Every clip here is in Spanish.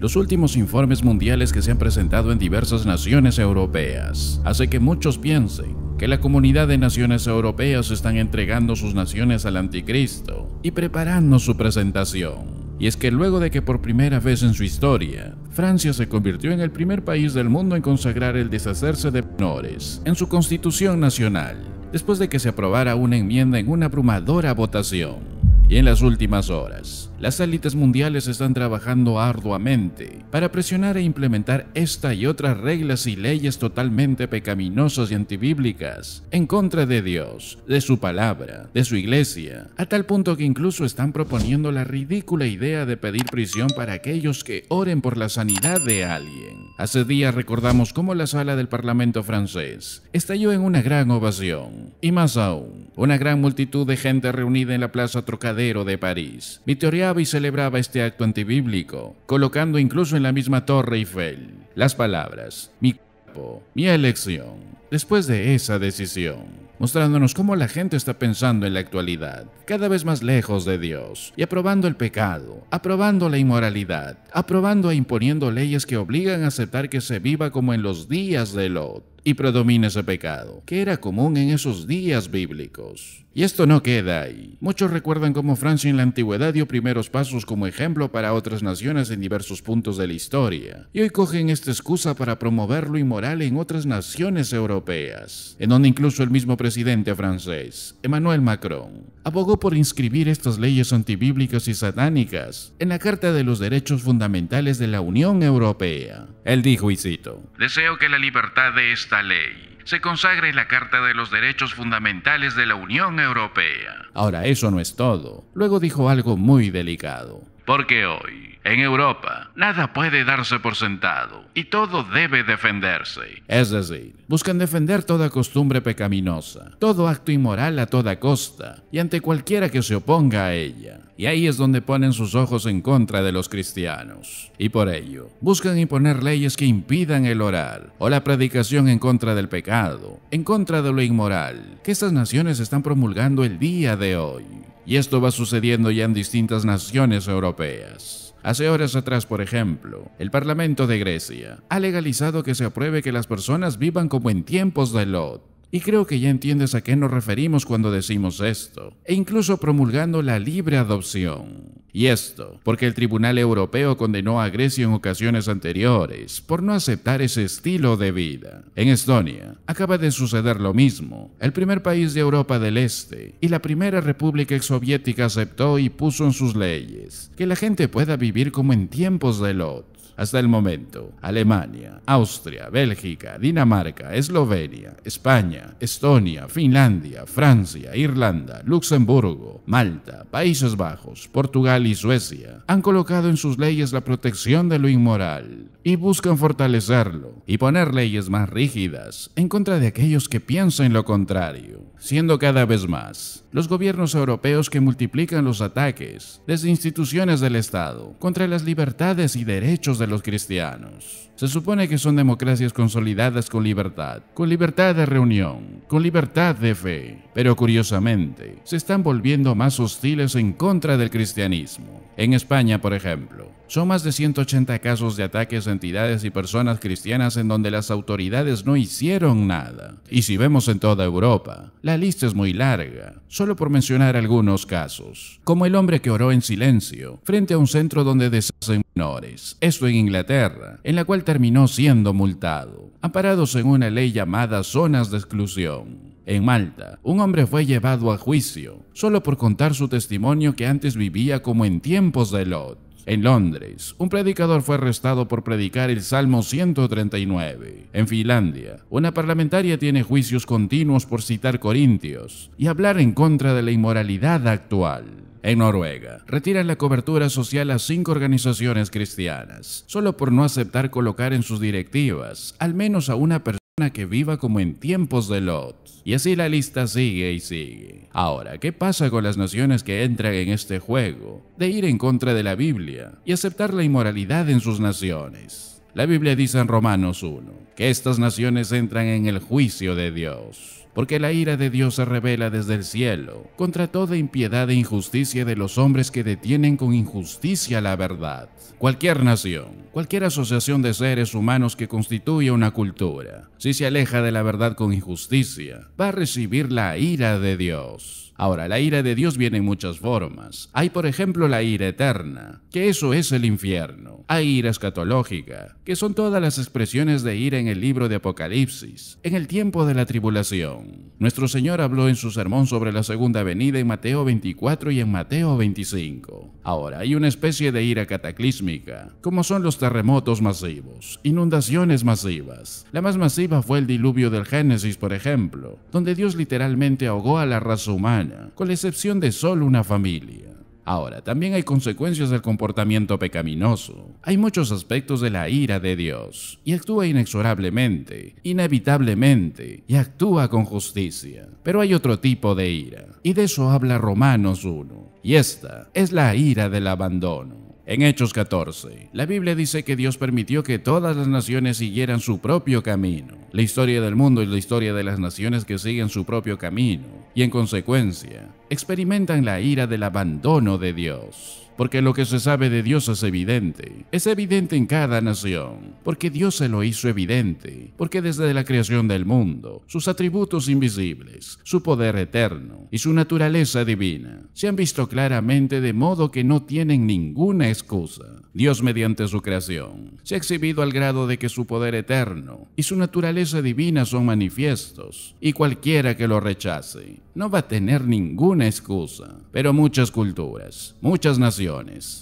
Los últimos informes mundiales que se han presentado en diversas naciones europeas hace que muchos piensen que la comunidad de naciones europeas están entregando sus naciones al anticristo y preparando su presentación. Y es que luego de que por primera vez en su historia, Francia se convirtió en el primer país del mundo en consagrar el deshacerse de honores en su constitución nacional, después de que se aprobara una enmienda en una abrumadora votación y en las últimas horas. Las élites mundiales están trabajando arduamente para presionar e implementar esta y otras reglas y leyes totalmente pecaminosas y antibíblicas en contra de Dios, de su palabra, de su iglesia, a tal punto que incluso están proponiendo la ridícula idea de pedir prisión para aquellos que oren por la sanidad de alguien. Hace días recordamos cómo la sala del Parlamento francés estalló en una gran ovación, y más aún, una gran multitud de gente reunida en la Plaza Trocadero de París vitoreaba y celebraba este acto antibíblico, colocando incluso en la misma Torre Eiffel las palabras, mi cuerpo, mi elección, después de esa decisión mostrándonos cómo la gente está pensando en la actualidad, cada vez más lejos de Dios, y aprobando el pecado, aprobando la inmoralidad, aprobando e imponiendo leyes que obligan a aceptar que se viva como en los días de Lot y predomina ese pecado, que era común en esos días bíblicos. Y esto no queda ahí. Muchos recuerdan cómo Francia en la antigüedad dio primeros pasos como ejemplo para otras naciones en diversos puntos de la historia, y hoy cogen esta excusa para promover lo inmoral en otras naciones europeas, en donde incluso el mismo presidente francés, Emmanuel Macron, abogó por inscribir estas leyes antibíblicas y satánicas en la Carta de los Derechos Fundamentales de la Unión Europea. Él dijo, y cito, Deseo que la libertad de esta ley se consagre la Carta de los Derechos Fundamentales de la Unión Europea. Ahora, eso no es todo. Luego dijo algo muy delicado. Porque hoy en Europa, nada puede darse por sentado y todo debe defenderse. Es decir, buscan defender toda costumbre pecaminosa, todo acto inmoral a toda costa y ante cualquiera que se oponga a ella. Y ahí es donde ponen sus ojos en contra de los cristianos. Y por ello, buscan imponer leyes que impidan el oral o la predicación en contra del pecado, en contra de lo inmoral, que estas naciones están promulgando el día de hoy. Y esto va sucediendo ya en distintas naciones europeas. Hace horas atrás, por ejemplo, el Parlamento de Grecia ha legalizado que se apruebe que las personas vivan como en tiempos de Lot. Y creo que ya entiendes a qué nos referimos cuando decimos esto, e incluso promulgando la libre adopción. Y esto, porque el Tribunal Europeo condenó a Grecia en ocasiones anteriores por no aceptar ese estilo de vida. En Estonia, acaba de suceder lo mismo. El primer país de Europa del Este y la primera república exsoviética aceptó y puso en sus leyes que la gente pueda vivir como en tiempos de Lot hasta el momento Alemania, Austria, Bélgica, Dinamarca, Eslovenia, España, Estonia, Finlandia, Francia, Irlanda, Luxemburgo, Malta, Países Bajos, Portugal y Suecia han colocado en sus leyes la protección de lo inmoral y buscan fortalecerlo y poner leyes más rígidas en contra de aquellos que piensan lo contrario, siendo cada vez más los gobiernos europeos que multiplican los ataques desde instituciones del Estado contra las libertades y derechos de los cristianos. Se supone que son democracias consolidadas con libertad, con libertad de reunión, con libertad de fe, pero curiosamente se están volviendo más hostiles en contra del cristianismo. En España, por ejemplo, son más de 180 casos de ataques a entidades y personas cristianas en donde las autoridades no hicieron nada. Y si vemos en toda Europa, la lista es muy larga, solo por mencionar algunos casos, como el hombre que oró en silencio frente a un centro donde deshacen eso esto en Inglaterra, en la cual terminó siendo multado, amparados en una ley llamada zonas de exclusión. En Malta, un hombre fue llevado a juicio, solo por contar su testimonio que antes vivía como en tiempos de Lot. En Londres, un predicador fue arrestado por predicar el Salmo 139. En Finlandia, una parlamentaria tiene juicios continuos por citar Corintios y hablar en contra de la inmoralidad actual. En Noruega, retiran la cobertura social a cinco organizaciones cristianas, solo por no aceptar colocar en sus directivas al menos a una persona que viva como en tiempos de Lot. Y así la lista sigue y sigue. Ahora, ¿qué pasa con las naciones que entran en este juego de ir en contra de la Biblia y aceptar la inmoralidad en sus naciones? La Biblia dice en Romanos 1 que estas naciones entran en el juicio de Dios porque la ira de Dios se revela desde el cielo contra toda impiedad e injusticia de los hombres que detienen con injusticia la verdad. Cualquier nación, cualquier asociación de seres humanos que constituya una cultura, si se aleja de la verdad con injusticia, va a recibir la ira de Dios. Ahora, la ira de Dios viene en muchas formas. Hay, por ejemplo, la ira eterna, que eso es el infierno. Hay ira escatológica, que son todas las expresiones de ira en el libro de Apocalipsis, en el tiempo de la tribulación. Nuestro Señor habló en su sermón sobre la segunda venida en Mateo 24 y en Mateo 25. Ahora, hay una especie de ira cataclísmica, como son los terremotos masivos, inundaciones masivas. La más masiva fue el diluvio del Génesis, por ejemplo, donde Dios literalmente ahogó a la raza humana con la excepción de solo una familia. Ahora, también hay consecuencias del comportamiento pecaminoso. Hay muchos aspectos de la ira de Dios, y actúa inexorablemente, inevitablemente, y actúa con justicia. Pero hay otro tipo de ira, y de eso habla Romanos 1, y esta es la ira del abandono. En Hechos 14, la Biblia dice que Dios permitió que todas las naciones siguieran su propio camino la historia del mundo y la historia de las naciones que siguen su propio camino, y en consecuencia, experimentan la ira del abandono de Dios porque lo que se sabe de Dios es evidente. Es evidente en cada nación, porque Dios se lo hizo evidente, porque desde la creación del mundo, sus atributos invisibles, su poder eterno y su naturaleza divina se han visto claramente de modo que no tienen ninguna excusa. Dios mediante su creación se ha exhibido al grado de que su poder eterno y su naturaleza divina son manifiestos, y cualquiera que lo rechace no va a tener ninguna excusa. Pero muchas culturas, muchas naciones,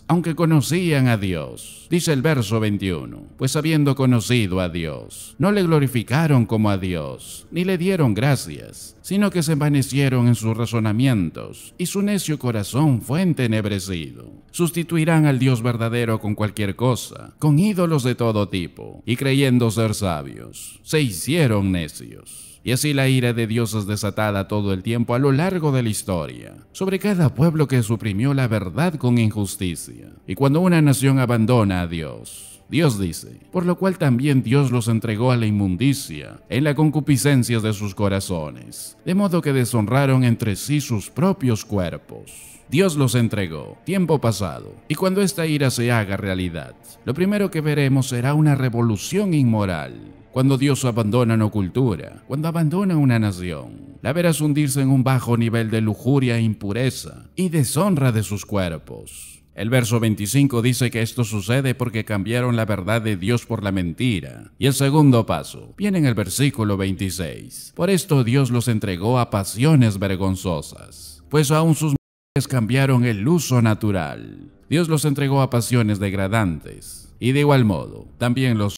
aunque conocían a Dios. Dice el verso 21, pues habiendo conocido a Dios, no le glorificaron como a Dios, ni le dieron gracias, sino que se envanecieron en sus razonamientos, y su necio corazón fue entenebrecido. Sustituirán al Dios verdadero con cualquier cosa, con ídolos de todo tipo, y creyendo ser sabios, se hicieron necios y así la ira de Dios es desatada todo el tiempo a lo largo de la historia, sobre cada pueblo que suprimió la verdad con injusticia. Y cuando una nación abandona a Dios, Dios dice, por lo cual también Dios los entregó a la inmundicia, en la concupiscencia de sus corazones, de modo que deshonraron entre sí sus propios cuerpos. Dios los entregó, tiempo pasado, y cuando esta ira se haga realidad, lo primero que veremos será una revolución inmoral, cuando Dios abandona una cultura, cuando abandona una nación, la verás hundirse en un bajo nivel de lujuria e impureza y deshonra de sus cuerpos. El verso 25 dice que esto sucede porque cambiaron la verdad de Dios por la mentira. Y el segundo paso viene en el versículo 26. Por esto Dios los entregó a pasiones vergonzosas, pues aún sus mujeres cambiaron el uso natural. Dios los entregó a pasiones degradantes. Y de igual modo, también los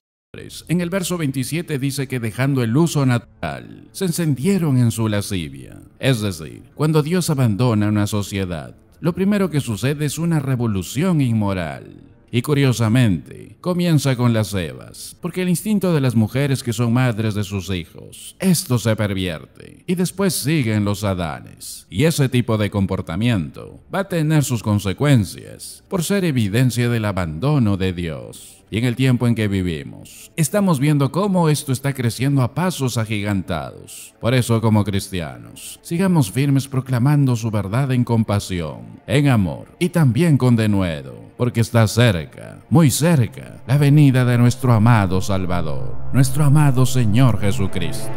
en el verso 27 dice que dejando el uso natural, se encendieron en su lascivia. Es decir, cuando Dios abandona una sociedad, lo primero que sucede es una revolución inmoral. Y curiosamente, comienza con las Evas, porque el instinto de las mujeres que son madres de sus hijos, esto se pervierte, y después siguen los adanes. Y ese tipo de comportamiento va a tener sus consecuencias, por ser evidencia del abandono de Dios y en el tiempo en que vivimos. Estamos viendo cómo esto está creciendo a pasos agigantados. Por eso, como cristianos, sigamos firmes proclamando su verdad en compasión, en amor y también con denuedo porque está cerca, muy cerca, la venida de nuestro amado Salvador, nuestro amado Señor Jesucristo.